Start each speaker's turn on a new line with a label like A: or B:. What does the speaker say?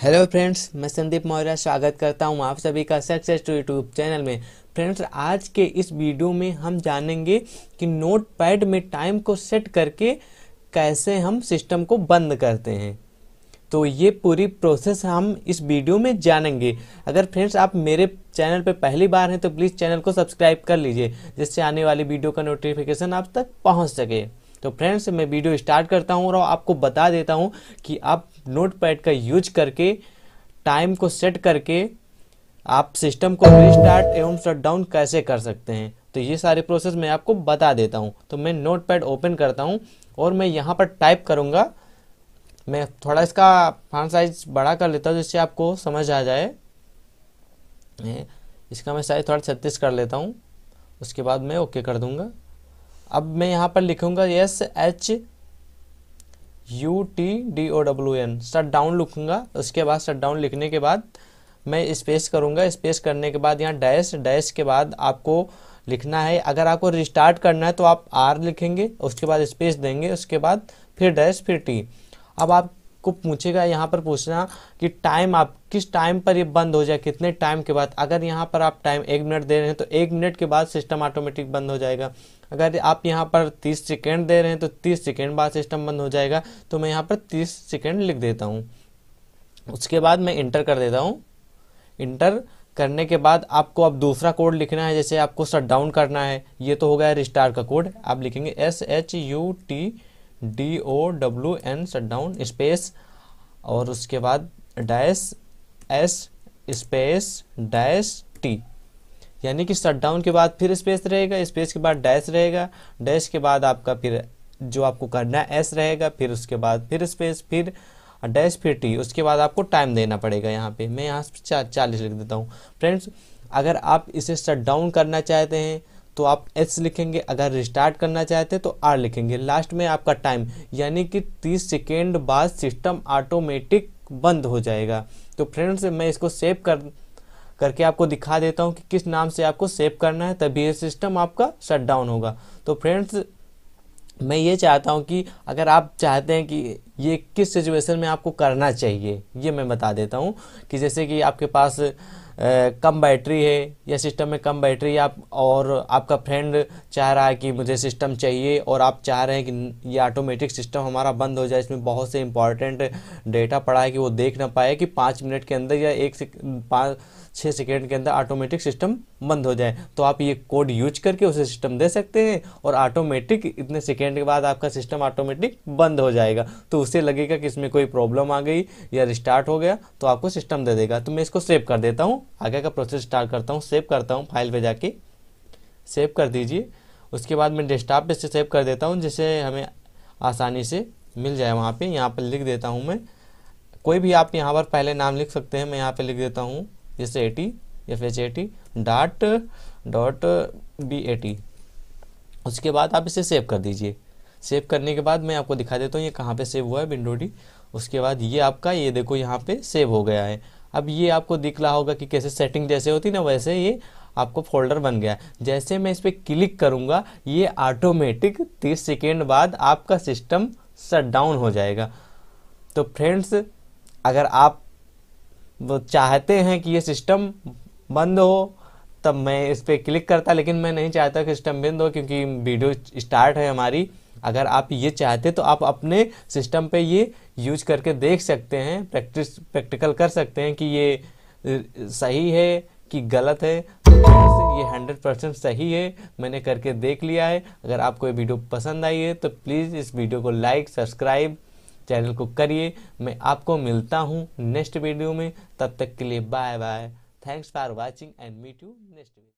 A: hello friends मैं संदीप मौर्य स्वागत करता हूं आप सभी का सक्सेस टू यूट्यूब चैनल में फ्रेंड्स आज के इस वीडियो में हम जानेंगे कि नोट पैड में टाइम को सेट करके कैसे हम सिस्टम को बंद करते हैं तो ये पूरी प्रोसेस हम इस वीडियो में जानेंगे अगर फ्रेंड्स आप मेरे चैनल पर पहली बार हैं तो प्लीज़ चैनल को सब्सक्राइब कर लीजिए जिससे आने वाली वीडियो का नोटिफिकेशन आप तक पहुँच सके तो फ्रेंड्स मैं वीडियो स्टार्ट करता हूँ और आपको बता देता हूँ कि आप नोटपैड का यूज करके टाइम को सेट करके आप सिस्टम को रिस्टार्ट एवं शटडाउन कैसे कर सकते हैं तो ये सारे प्रोसेस मैं आपको बता देता हूँ तो मैं नोटपैड ओपन करता हूँ और मैं यहाँ पर टाइप करूँगा मैं थोड़ा इसका फॉन्ट साइज बड़ा कर लेता हूँ जिससे आपको समझ आ जाए इसका मैं साइज थोड़ा छत्तीस कर लेता हूँ उसके बाद मैं ओके कर दूँगा अब मैं यहाँ पर लिखूँगा S H U T D O W N shut down लिखूंगा उसके बाद शट डाउन लिखने के बाद मैं स्पेस करूंगा स्पेस करने के बाद यहाँ डैश डैश के बाद आपको लिखना है अगर आपको रिस्टार्ट करना है तो आप आर लिखेंगे उसके बाद स्पेस देंगे उसके बाद फिर डैश फिर टी अब आपको पूछेगा यहाँ पर पूछना कि टाइम आप किस टाइम पर ये बंद हो जाए कितने टाइम के बाद अगर यहाँ पर आप टाइम एक मिनट दे रहे हैं तो एक मिनट के बाद सिस्टम ऑटोमेटिक बंद हो जाएगा अगर आप यहाँ पर 30 सेकेंड दे रहे हैं तो 30 सेकेंड बाद सिस्टम बंद हो जाएगा तो मैं यहाँ पर 30 सेकेंड लिख देता हूँ उसके बाद मैं इंटर कर देता हूँ इंटर करने के बाद आपको अब दूसरा कोड लिखना है जैसे आपको शट डाउन करना है ये तो हो गया रिस्टार का कोड आप लिखेंगे S H U T D O W N shut down space और उसके बाद dash S space dash T यानी कि शट डाउन के बाद फिर स्पेस रहेगा स्पेस के बाद डैश रहेगा डैश के बाद आपका फिर जो आपको करना है एस रहेगा फिर उसके बाद फिर स्पेस फिर डैश फिर टी उसके बाद आपको टाइम देना पड़ेगा यहाँ पे मैं यहाँ चा, चालीस लिख देता हूँ फ्रेंड्स अगर आप इसे शट डाउन करना चाहते हैं तो आप एस लिखेंगे अगर रिस्टार्ट करना चाहते हैं तो आर लिखेंगे लास्ट में आपका टाइम यानी कि तीस सेकेंड बाद सिस्टम ऑटोमेटिक बंद हो जाएगा तो फ्रेंड्स मैं इसको सेव कर करके आपको दिखा देता हूँ कि किस नाम से आपको सेव करना है तभी ये सिस्टम आपका शट डाउन होगा तो फ्रेंड्स मैं ये चाहता हूँ कि अगर आप चाहते हैं कि ये किस सिचुएशन में आपको करना चाहिए ये मैं बता देता हूँ कि जैसे कि आपके पास कम बैटरी है या सिस्टम में कम बैटरी आप और आपका फ्रेंड चाह रहा है कि मुझे सिस्टम चाहिए और आप चाह रहे हैं कि ये ऑटोमेटिक सिस्टम हमारा बंद हो जाए इसमें बहुत से इंपॉर्टेंट डेटा पड़ा है कि वो देख ना पाए कि पाँच मिनट के अंदर या एक पाँच छः सेकेंड के अंदर ऑटोमेटिक सिस्टम बंद हो जाए तो आप ये कोड यूज करके उसे सिस्टम दे सकते हैं और ऑटोमेटिक इतने सेकेंड के बाद आपका सिस्टम ऑटोमेटिक बंद हो जाएगा तो उसे लगेगा कि इसमें कोई प्रॉब्लम आ गई या रिस्टार्ट हो गया तो आपको सिस्टम दे देगा तो मैं इसको सेव कर देता हूँ आगे का प्रोसेस स्टार्ट करता हूँ सेव करता हूँ फाइल पे जाके सेव कर दीजिए उसके बाद मैं डेस्कटॉप पे से सेव कर देता हूँ जिससे हमें आसानी से मिल जाए वहाँ पे यहाँ पर लिख देता हूँ मैं कोई भी आप यहाँ पर पहले नाम लिख सकते हैं मैं यहाँ पर लिख देता हूँ जैसे A T F H A T dot dot B A T उसके बाद आप इसे सेव कर दीजिए सेव करने के बाद मैं आपको दिखा देता हूँ ये कहाँ पे सेव हुआ है विंडो डी उसके बाद ये आपका ये देखो यहाँ पे सेव हो गया है अब ये आपको दिख रहा होगा कि कैसे सेटिंग जैसे होती ना वैसे ये आपको फोल्डर बन गया जैसे मैं इस पर क्लिक करूँगा ये ऑटोमेटिक तीस सेकेंड बाद आपका सिस्टम शट डाउन हो जाएगा तो फ्रेंड्स अगर आप वो चाहते हैं कि ये सिस्टम बंद हो तब मैं इस पर क्लिक करता लेकिन मैं नहीं चाहता कि सिस्टम बंद हो क्योंकि वीडियो स्टार्ट है हमारी अगर आप ये चाहते तो आप अपने सिस्टम पे ये यूज करके देख सकते हैं प्रैक्टिस प्रैक्टिकल कर सकते हैं कि ये सही है कि गलत है तो ये हंड्रेड परसेंट सही है मैंने करके देख लिया है अगर आपको ये वीडियो पसंद आई है तो प्लीज़ इस वीडियो को लाइक सब्सक्राइब चैनल को करिए मैं आपको मिलता हूँ नेक्स्ट वीडियो में तब तक के लिए bye bye thanks for watching and meet you next video